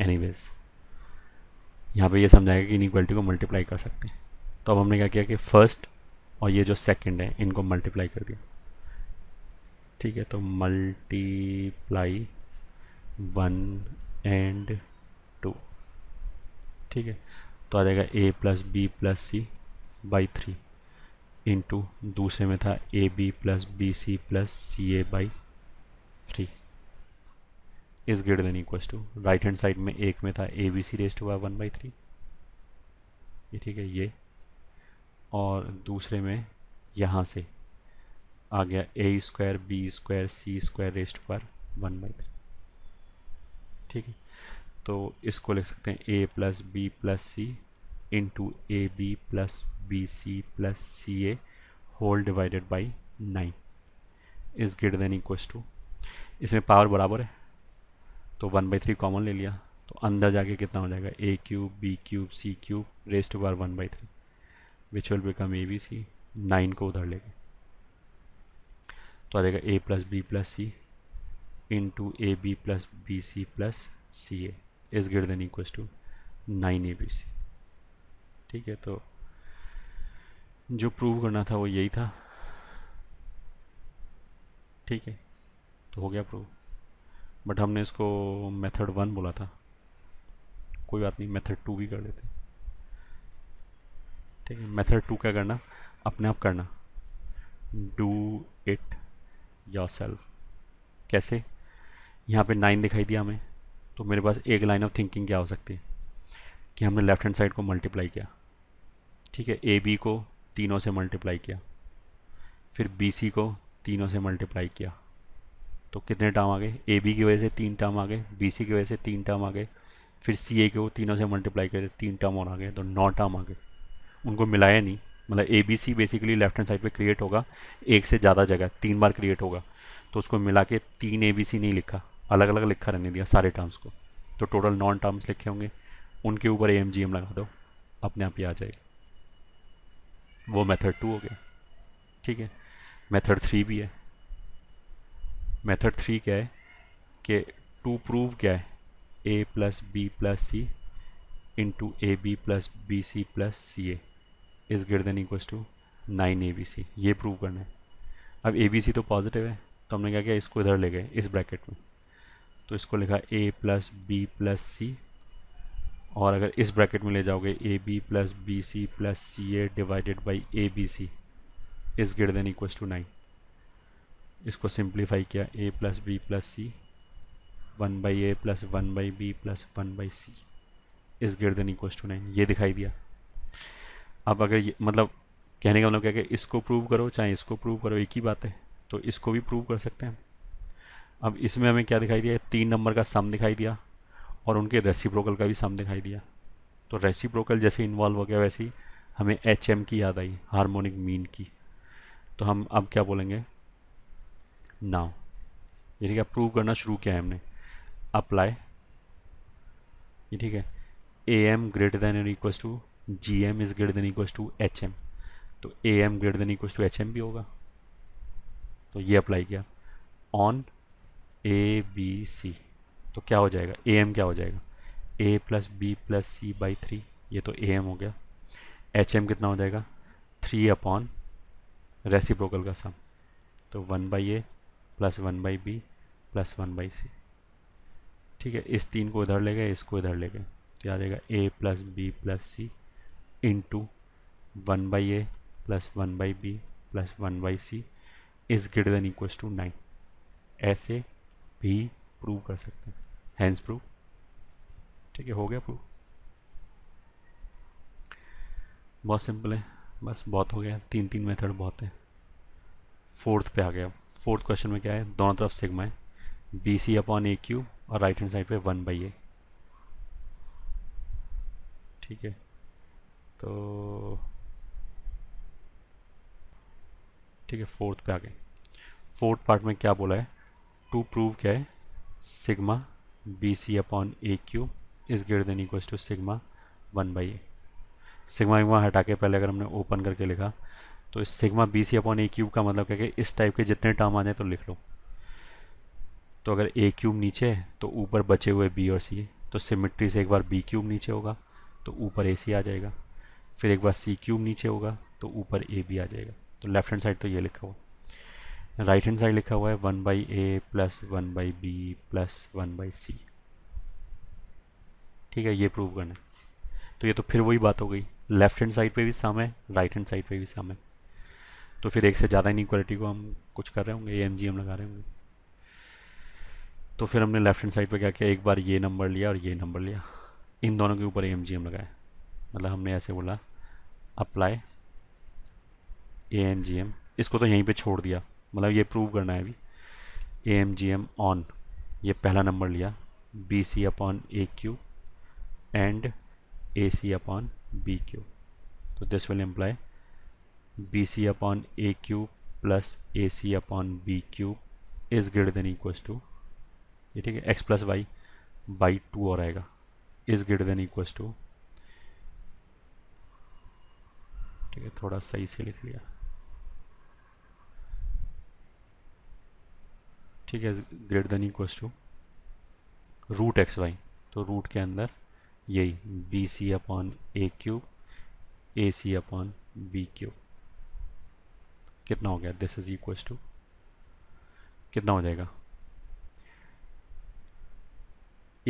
anyways यहाँ पे ये समझाएगा कि इनक्वालिटी को मल्टीप्लाई कर सकते हैं तो अब हमने क्या किया कि फर्स्ट और ये जो सेकंड है इनको मल्टीप्लाई कर दिया ठीक है तो मल्टीप्लाई वन एंड टू ठीक है तो आ जाएगा A plus B plus C by three into दूसरे में था A B plus B C plus C A by three is greater than equal to right hand side में एक में था ए बी सी रेस्ट हुआ वन बाई थ्री ये ठीक है ये और दूसरे में यहाँ से आ गया A square B square C square rest पर वन बाई थ्री ठीक है तो इसको लिख सकते हैं A plus B plus C into A B plus B C plus C A whole divided by nine is greater than equal to इसमें power बराबर है तो वन बाई थ्री कॉमन ले लिया तो अंदर जाके कितना हो जाएगा A cube B cube C cube rest to बार one by three which will become A B C nine को उधर लेके तो आ जाएगा A plus B plus C into A B plus B C plus C A is greater than equals to nine A B C ठीक है तो जो प्रूव करना था वो यही था ठीक है तो हो गया प्रूव बट हमने इसको मेथड वन बोला था कोई बात नहीं मेथड टू भी कर लेते ठीक है मेथड टू क्या करना अपने आप करना डू इट योर सेल्फ कैसे यहाँ पे नाइन दिखाई दिया हमें तो मेरे पास एक लाइन ऑफ थिंकिंग क्या हो सकती है कि हमने लेफ्ट हैंड साइड को मल्टीप्लाई किया ठीक है ए बी को तीनों से मल्टीप्लाई किया फिर बी सी को तीनों से मल्टीप्लाई किया तो कितने टर्म आ गए ए बी की वजह से तीन टर्म आ गए बी सी की वजह से तीन टर्म आ गए फिर सी ए को तीनों से मल्टीप्लाई करते तो तीन टर्म और आ गए तो नौ टर्म आ गए उनको मिलाया नहीं मतलब A B C basically left hand side पे क्रिएट होगा एक से ज़्यादा जगह तीन बार क्रिएट होगा तो उसको मिला के तीन ए बी सी नहीं लिखा अलग अलग लिखा रहने दिया सारे टर्म्स को तो टोटल नॉन टर्म्स लिखे होंगे उनके ऊपर ए एम जी एम लगा दो अपने आप ही आ जाएगा वो मेथड टू हो गया ठीक है मेथड थ्री भी है मेथड थ्री क्या है कि टू प्रूव क्या है A plus B plus C into A B plus B C plus C A is greater than equals to nine A B C ये प्रूव करना है अब ए बी सी तो पॉजिटिव है तो हमने क्या किया इसको इधर ले गए इस ब्रैकेट में तो इसको लिखा A plus B plus C और अगर इस ब्रैकेट में ले जाओगे A B plus B C plus C A divided by A B C is greater than equals to nine इसको सिंप्लीफाई किया A plus B plus C one by A plus one by B plus one by C is greater than equal to nine ये दिखाई दिया अब अगर ये मतलब कहने का मतलब क्या कि इसको प्रूव करो चाहे इसको प्रूव करो एक ही बात है तो इसको भी प्रूव कर सकते हैं अब इसमें हमें क्या दिखाई दिया तीन नंबर का सम दिखाई दिया और उनके रेसिप्रोकल का भी सम दिखाई दिया तो रेसिप्रोकल जैसे इन्वॉल्व हो गया वैसे ही हमें एच एम की याद आई हारमोनिक मीन की तो हम अब क्या बोलेंगे नाउ ये ठीक है प्रूव करना शुरू किया है हमने अप्लाई ये ठीक है A M greater than and equals to G M is greater than equals to H M तो A M greater than equals to H M भी होगा तो ये अप्लाई किया ऑन ए बी सी तो क्या हो जाएगा ए एम क्या हो जाएगा A plus B plus C by three ये तो ए एम हो गया एच एम कितना हो जाएगा थ्री अपॉन रेसिप्रोकल का सम तो one by A plus one by B plus one by C ठीक है इस तीन को इधर ले गए इसको इधर ले गए तो याद आएगा A plus B plus C into one by A plus one by B plus one by C is greater than equals to nine ऐसे भी प्रूव कर सकते हैं हैंस प्रूव ठीक है हो गया प्रूव बहुत सिंपल है बस बहुत हो गया तीन तीन मेथड बहुत है फोर्थ पे आ गया फोर्थ क्वेश्चन में क्या है दोनों तरफ सिग्मा है B C upon A cube और राइट हैंड साइड पे वन बाई ए ठीक है तो ठीक है फोर्थ पे आ गए फोर्थ पार्ट में क्या बोला है टू प्रूव क्या है sigma B C upon A cube is greater than equal to sigma one by A sigma विग्मा हटा के पहले अगर हमने ओपन करके लिखा तो इस sigma B C upon A cube का मतलब क्या कि इस टाइप के जितने टर्म आ जाए तो लिख लो तो अगर ए क्यूब नीचे है तो ऊपर बचे हुए बी और सी तो सिमिट्री से एक बार बी क्यूब नीचे होगा तो ऊपर ए सी आ जाएगा फिर एक बार सी क्यूब नीचे होगा तो ऊपर ए बी आ जाएगा तो लेफ्ट हैंड साइड तो ये लिखा हुआ राइट हैंड साइड लिखा हुआ है one by A plus one by B plus one by C ठीक है ये प्रूव करना है तो ये तो फिर वही बात हो गई लेफ्ट हैंड साइड पे भी सम है राइट हैंड साइड पे भी सम है तो फिर एक से ज़्यादा इन को हम कुछ कर रहे होंगे ए एम जी हम लगा रहे होंगे तो फिर हमने लेफ्ट हैंड साइड पर क्या किया एक बार ये नंबर लिया और ये नंबर लिया इन दोनों के ऊपर ए एम जी लगाए मतलब हमने ऐसे बोला apply A M G M इसको तो यहीं पे छोड़ दिया मतलब ये प्रूव करना है अभी A M G M on ये पहला नंबर लिया B C upon A cube and A C upon B cube तो this will imply B C upon A cube plus A C upon B cube is greater than equals to ये ठीक है X plus Y by two और आएगा is greater than equals to ठीक है थोड़ा सही से लिख लिया ठीक है greater than equals to root X Y तो रूट के अंदर यही B C upon A cube A C upon B cube कितना हो गया दिस इज इक्व टू कितना हो जाएगा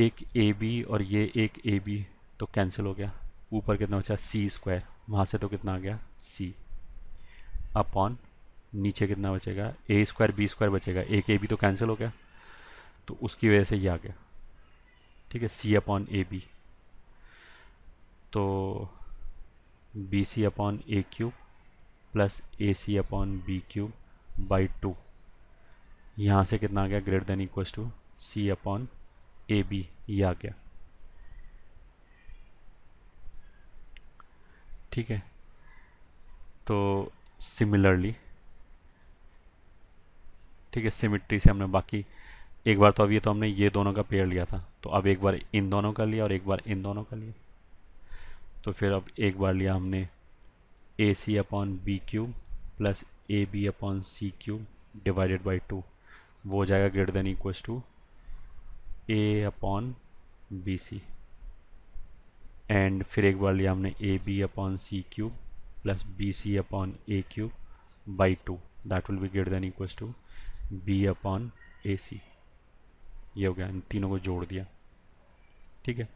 एक ए बी और ये एक ए बी तो कैंसिल हो गया ऊपर कितना बचा सी स्क्वायर वहाँ से तो कितना आ गया सी अपॉन नीचे कितना बचेगा ए स्क्वायर बी स्क्वायर बचेगा एक ए बी तो कैंसिल हो गया तो उसकी वजह से ये आ गया ठीक है सी अपॉन ए बी तो B C upon A cube plus A C upon B cube by two यहाँ से कितना आ गया greater than equals to C upon A B ये आ गया ठीक है तो सिमिलरली ठीक है सिमिट्री से हमने बाकी एक बार तो अभी तो हमने ये दोनों का पेयर लिया था तो अब एक बार इन दोनों का लिया और एक बार इन दोनों का लिया तो फिर अब एक बार लिया हमने A C upon B cube plus A B upon C cube divided by two वो हो जाएगा greater than equals to A upon B C and फिर एक बार लिया हमने A B upon C cube plus B C upon A cube by two that will be greater than equals to B upon A C ये हो गया इन तीनों को जोड़ दिया ठीक है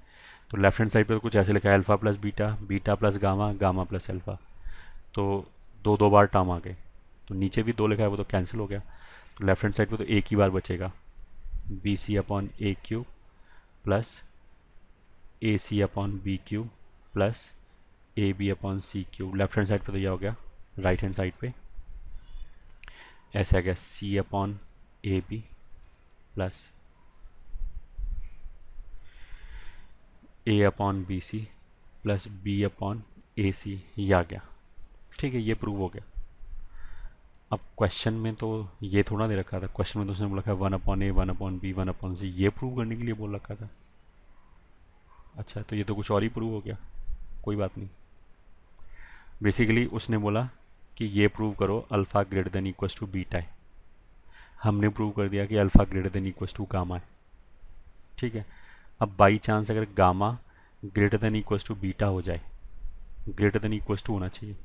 तो लेफ्ट हैंड साइड पर कुछ ऐसे लिखा है alpha plus beta beta plus gamma gamma plus alpha तो दो दो बार टर्म आ गए तो नीचे भी दो लिखा है वो तो कैंसिल हो गया तो लेफ्ट हैंड साइड पर तो एक ही बार बचेगा B C upon A cube plus A C upon B cube plus A B upon C cube left hand side पर तो यह हो गया राइट हैंड साइड पे ऐसे आ गया C upon A B plus A upon B C plus B upon A C ये आ गया ठीक है ये प्रूव हो गया अब क्वेश्चन में तो ये थोड़ा दे रखा था क्वेश्चन में तो उसने बोला रखा one upon A one upon B one upon C ये प्रूव करने के लिए बोल रखा था अच्छा तो ये तो कुछ और ही प्रूव हो गया कोई बात नहीं बेसिकली उसने बोला कि ये प्रूव करो alpha greater than equals to beta है हमने प्रूव कर दिया कि alpha greater than equals to gamma है ठीक है अब बाई चांस अगर gamma greater than equals to beta हो जाए ग्रेटर देन इक्वस टू होना चाहिए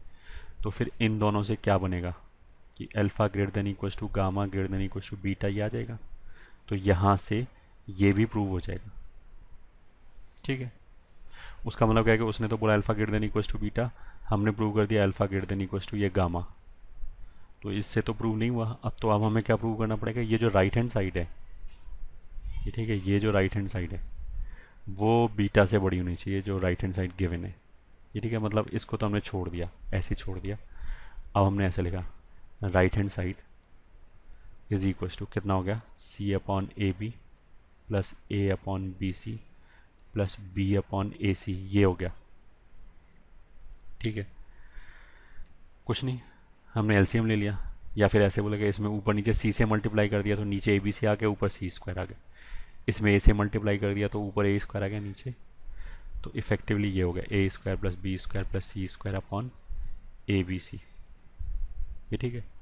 तो फिर इन दोनों से क्या बनेगा कि alpha greater than equal to gamma greater than equal to beta ये आ जाएगा तो यहाँ से ये भी प्रूव हो जाएगा ठीक है उसका मतलब क्या है कि उसने तो बोला alpha greater than equal to beta हमने प्रूव कर दिया alpha greater than equal to ये गामा तो इससे तो प्रूव नहीं हुआ अब तो अब हमें क्या प्रूव करना पड़ेगा ये जो राइट हैंड साइड है ये ठीक है ये जो राइट हैंड साइड है वो बीटा से बड़ी होनी चाहिए जो राइट हैंड साइड गिवन है ये ठीक है मतलब इसको तो हमने छोड़ दिया ऐसे छोड़ दिया अब हमने ऐसे लिखा right hand side is equal to कितना हो गया C upon A B plus A upon B C plus B upon A C ये हो गया ठीक है कुछ नहीं हमने एल ले लिया या फिर ऐसे बोलेगा इसमें ऊपर नीचे सी से मल्टीप्लाई कर दिया तो नीचे ए बी सी आ गया ऊपर सी स्क्वायर आ गया इसमें ए से मल्टीप्लाई कर दिया तो ऊपर ए स्क्वायर आ गया नीचे तो इफेक्टिवली ये हो गया A square plus B square plus C square upon A B C ये ठीक है